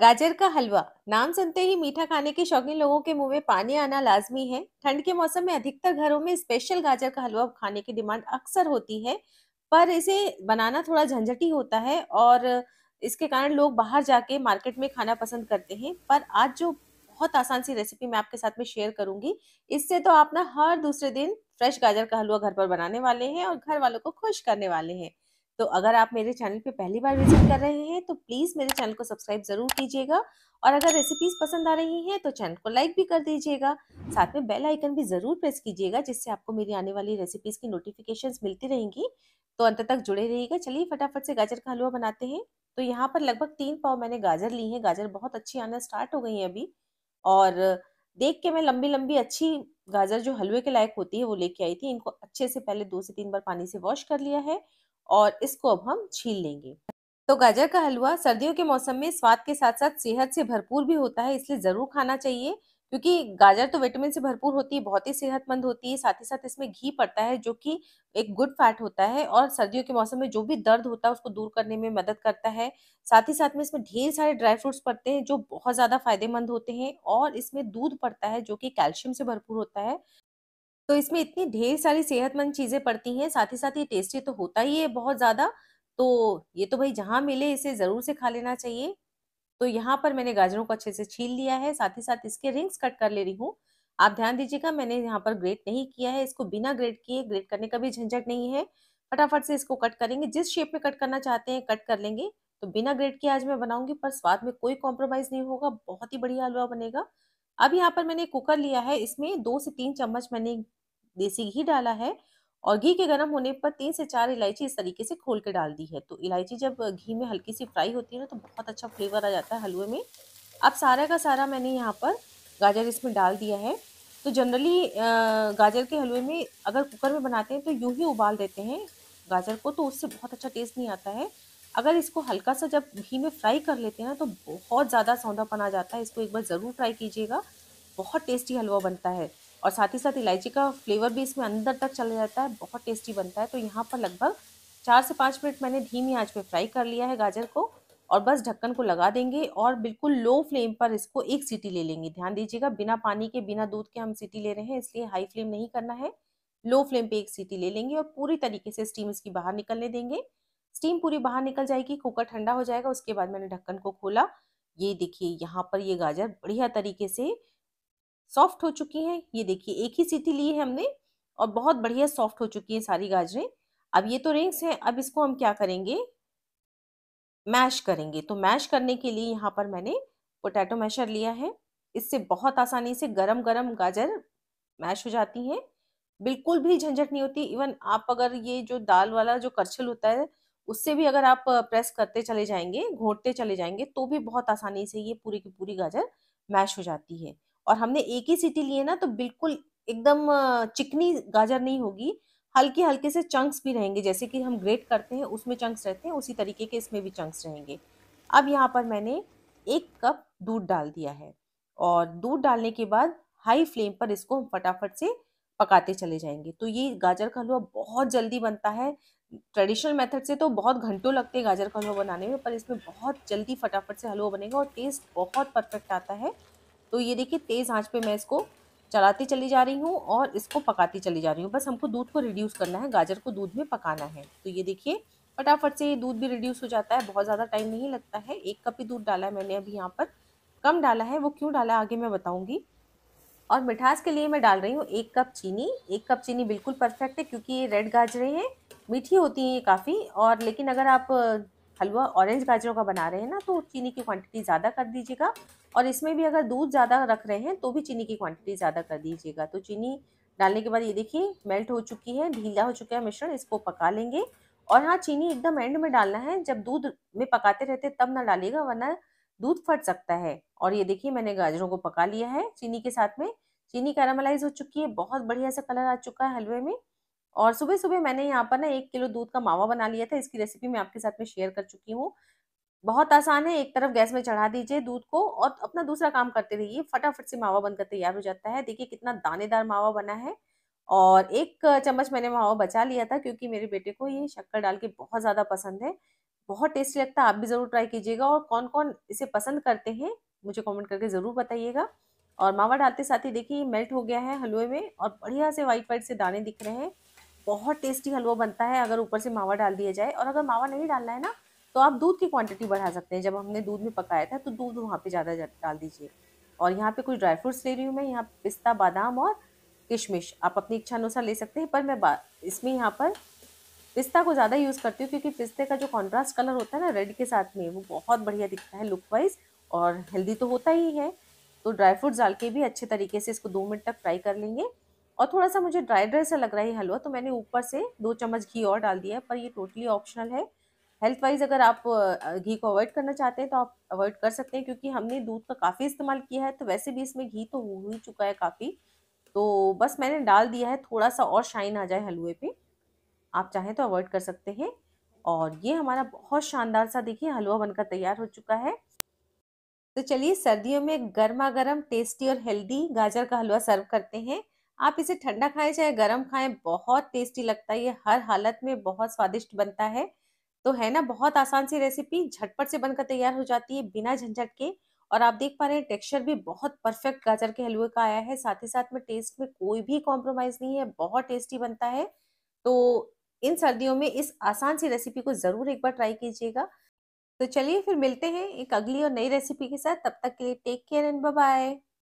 गाजर का हलवा नाम सुनते ही मीठा खाने के शौकीन लोगों के मुंह में पानी आना लाजमी है ठंड के मौसम में अधिकतर घरों में स्पेशल गाजर का हलवा खाने की डिमांड अक्सर होती है पर इसे बनाना थोड़ा झंझटी होता है और इसके कारण लोग बाहर जाके मार्केट में खाना पसंद करते हैं पर आज जो बहुत आसान सी रेसिपी मैं आपके साथ में शेयर करूंगी इससे तो आप ना हर दूसरे दिन फ्रेश गाजर का हलवा घर पर बनाने वाले हैं और घर वालों को खुश करने वाले हैं तो अगर आप मेरे चैनल पे पहली बार विजिट कर रहे हैं तो प्लीज़ मेरे चैनल को सब्सक्राइब ज़रूर कीजिएगा और अगर रेसिपीज़ पसंद आ रही हैं तो चैनल को लाइक भी कर दीजिएगा साथ में बेल आइकन भी ज़रूर प्रेस कीजिएगा जिससे आपको मेरी आने वाली रेसिपीज़ की नोटिफिकेशन मिलती रहेंगी तो अंत तक जुड़े रहिएगा चलिए फटाफट से गाजर का हलवा बनाते हैं तो यहाँ पर लगभग तीन पाव मैंने गाजर ली है गाजर बहुत अच्छी आना स्टार्ट हो गई है अभी और देख के मैं लंबी लंबी अच्छी गाजर जो हलवे के लायक होती है वो लेके आई थी इनको अच्छे से पहले दो से तीन बार पानी से वॉश कर लिया है और इसको अब हम छील लेंगे तो गाजर का हलवा सर्दियों के मौसम में स्वाद के साथ साथ सेहत से भरपूर भी होता है इसलिए ज़रूर खाना चाहिए क्योंकि गाजर तो विटामिन से भरपूर होती है बहुत ही सेहतमंद होती है साथ ही साथ इसमें घी पड़ता है जो कि एक गुड फैट होता है और सर्दियों के मौसम में जो भी दर्द होता है उसको दूर करने में मदद करता है साथ ही साथ में इसमें ढेर सारे ड्राई फ्रूट्स पड़ते हैं जो बहुत ज़्यादा फायदेमंद होते हैं और इसमें दूध पड़ता है जो कि कैल्शियम से भरपूर होता है तो इसमें इतनी ढेर सारी सेहतमंद चीज़ें पड़ती हैं साथ ही साथ ये टेस्टी तो होता ही है बहुत ज़्यादा तो ये तो भाई जहाँ मिले इसे ज़रूर से खा लेना चाहिए तो यहाँ पर मैंने गाजरों को अच्छे से छील लिया है साथ ही साथ इसके रिंग्स कट कर ले रही हूँ आप ध्यान दीजिएगा मैंने यहाँ पर ग्रेट नहीं किया है इसको बिना ग्रेट किए ग्रेट करने का भी झंझट नहीं है फटाफट से इसको कट करेंगे जिस शेप में कट करना चाहते हैं कट कर लेंगे तो बिना ग्रेट किए आज मैं बनाऊंगी पर स्वाद में कोई कॉम्प्रोमाइज़ नहीं होगा बहुत ही बढ़िया हलवा बनेगा अब यहाँ पर मैंने कुकर लिया है इसमें दो से तीन चम्मच मैंने देसी घी डाला है और घी के गर्म होने पर तीन से चार इलायची इस तरीके से खोल के डाल दी है तो इलायची जब घी में हल्की सी फ्राई होती है ना तो बहुत अच्छा फ्लेवर आ जाता है हलवे में अब सारा का सारा मैंने यहाँ पर गाजर इसमें डाल दिया है तो जनरली गाजर के हलवे में अगर कुकर में बनाते हैं तो यूँ ही उबाल देते हैं गाजर को तो उससे बहुत अच्छा टेस्ट नहीं आता है अगर इसको हल्का सा जब घी में फ्राई कर लेते हैं ना तो बहुत ज़्यादा सौंधापन आ जाता है इसको एक बार ज़रूर ट्राई कीजिएगा बहुत टेस्टी हलवा बनता है और साथ ही साथ इलायची का फ्लेवर भी इसमें अंदर तक चला जाता है बहुत टेस्टी बनता है तो यहाँ पर लगभग चार से पाँच मिनट मैंने धीमी आँच पर फ्राई कर लिया है गाजर को और बस ढक्कन को लगा देंगे और बिल्कुल लो फ्लेम पर इसको एक सीटी ले लेंगे ध्यान दीजिएगा बिना पानी के बिना दूध के हम सीटी ले रहे हैं इसलिए हाई फ्लेम नहीं करना है लो फ्लेम पे एक सीटी ले लेंगे और पूरी तरीके से स्टीम इसकी बाहर निकलने देंगे स्टीम पूरी बाहर निकल जाएगी कुकर ठंडा हो जाएगा उसके बाद मैंने ढक्कन को खोला ये देखिए यहाँ पर ये गाजर बढ़िया तरीके से सॉफ्ट हो चुकी हैं ये देखिए एक ही सीटी ली है हमने और बहुत बढ़िया सॉफ्ट हो चुकी हैं सारी गाजरें अब ये तो रिंग्स हैं अब इसको हम क्या करेंगे मैश करेंगे तो मैश करने के लिए यहाँ पर मैंने पोटैटो मैशर लिया है इससे बहुत आसानी से गरम गरम गाजर मैश हो जाती हैं बिल्कुल भी झंझट नहीं होती इवन आप अगर ये जो दाल वाला जो करछल होता है उससे भी अगर आप प्रेस करते चले जाएंगे घोटते चले जाएंगे तो भी बहुत आसानी से ये पूरी की पूरी गाजर मैश हो जाती है और हमने एक ही सीटी लिए ना तो बिल्कुल एकदम चिकनी गाजर नहीं होगी हल्के हल्के से चंक्स भी रहेंगे जैसे कि हम ग्रेट करते हैं उसमें चंक्स रहते हैं उसी तरीके के इसमें भी चंक्स रहेंगे अब यहाँ पर मैंने एक कप दूध डाल दिया है और दूध डालने के बाद हाई फ्लेम पर इसको हम फटाफट से पकाते चले जाएंगे तो ये गाजर का हलवा बहुत जल्दी बनता है ट्रेडिशनल मेथड से तो बहुत घंटों लगते हैं गाजर का हलवा बनाने में पर इसमें बहुत जल्दी फटाफट से हलवा बनेगा और टेस्ट बहुत परफेक्ट आता है तो ये देखिए तेज़ आंच पे मैं इसको चलाती चली जा रही हूँ और इसको पकाती चली जा रही हूँ बस हमको दूध को रिड्यूस करना है गाजर को दूध में पकाना है तो ये देखिए फटाफट से ये दूध भी रिड्यूस हो जाता है बहुत ज़्यादा टाइम नहीं लगता है एक कप ही दूध डाला है मैंने अभी यहाँ पर कम डाला है वो क्यों डाला आगे मैं बताऊँगी और मिठास के लिए मैं डाल रही हूँ एक कप चीनी एक कप चीनी बिल्कुल परफेक्ट है क्योंकि ये रेड गाजरें हैं मीठी होती हैं काफ़ी और लेकिन अगर आप हलवा ऑरेंज गाजरों का बना रहे हैं ना तो चीनी की क्वांटिटी ज़्यादा कर दीजिएगा और इसमें भी अगर दूध ज़्यादा रख रहे हैं तो भी चीनी की क्वांटिटी ज़्यादा कर दीजिएगा तो चीनी डालने के बाद ये देखिए मेल्ट हो चुकी है ढीला हो चुका है मिश्रण इसको पका लेंगे और हाँ चीनी एकदम एंड में डालना है जब दूध में पकाते रहते तब ना डालिएगा वरना दूध फट सकता है और ये देखिए मैंने गाजरों को पका लिया है चीनी के साथ में चीनी कैरामलाइज हो चुकी है बहुत बढ़िया सा कलर आ चुका है हलवे में और सुबह सुबह मैंने यहाँ पर ना एक किलो दूध का मावा बना लिया था इसकी रेसिपी मैं आपके साथ में शेयर कर चुकी हूँ बहुत आसान है एक तरफ गैस में चढ़ा दीजिए दूध को और अपना दूसरा काम करते रहिए फटाफट से मावा बनकर तैयार हो जाता है देखिए कितना दानेदार मावा बना है और एक चम्मच मैंने मावा बचा लिया था क्योंकि मेरे बेटे को ये शक्कर डाल के बहुत ज़्यादा पसंद है बहुत टेस्टी लगता है आप भी ज़रूर ट्राई कीजिएगा और कौन कौन इसे पसंद करते हैं मुझे कॉमेंट करके ज़रूर बताइएगा और मावा डालते साथ ही देखिए ये मेल्ट हो गया है हलवे में और बढ़िया से वाइट वाइट से दाने दिख रहे हैं बहुत टेस्टी हलवा बनता है अगर ऊपर से मावा डाल दिया जाए और अगर मावा नहीं डालना है ना तो आप दूध की क्वांटिटी बढ़ा सकते हैं जब हमने दूध में पकाया था तो दूध वहाँ पे ज़्यादा डाल दीजिए और यहाँ पे कुछ ड्राई फ्रूट्स ले रही हूँ मैं यहाँ पिस्ता बादाम और किशमिश आप अपनी इच्छा अनुसार ले सकते हैं पर मैं इसमें यहाँ पर पिस्ता को ज़्यादा यूज़ करती हूँ क्योंकि पिस्ते का जो कॉन्ट्रास्ट कलर होता है ना रेड के साथ में वो बहुत बढ़िया दिखता है लुक वाइज और हेल्दी तो होता ही है तो ड्राई फ्रूट्स डाल के भी अच्छे तरीके से इसको दो मिनट तक फ्राई कर लेंगे और थोड़ा सा मुझे ड्राई ड्राई सा लग रहा है हलवा तो मैंने ऊपर से दो चम्मच घी और डाल दिया है पर ये टोटली ऑप्शनल है हेल्थ वाइज अगर आप घी को अवॉइड करना चाहते हैं तो आप अवॉइड कर सकते हैं क्योंकि हमने दूध का काफ़ी इस्तेमाल किया है तो वैसे भी इसमें घी तो हो ही चुका है काफ़ी तो बस मैंने डाल दिया है थोड़ा सा और शाइन आ जाए हलवे पे आप चाहें तो अवॉइड कर सकते हैं और ये हमारा बहुत शानदार सा देखिए हलवा बनकर तैयार हो चुका है तो चलिए सर्दियों में गर्मा गर्म टेस्टी और हेल्दी गाजर का हलवा सर्व करते हैं आप इसे ठंडा खाएं चाहे गर्म खाएं बहुत टेस्टी लगता है ये हर हालत में बहुत स्वादिष्ट बनता है तो है ना बहुत आसान सी रेसिपी झटपट से बनकर तैयार हो जाती है बिना झंझट के और आप देख पा रहे हैं टेक्सचर भी बहुत परफेक्ट गाजर के हलवे का आया है साथ ही साथ में टेस्ट में कोई भी कॉम्प्रोमाइज़ नहीं है बहुत टेस्टी बनता है तो इन सर्दियों में इस आसान सी रेसिपी को ज़रूर एक बार ट्राई कीजिएगा तो चलिए फिर मिलते हैं एक अगली और नई रेसिपी के साथ तब तक के लिए टेक केयर एंड बाय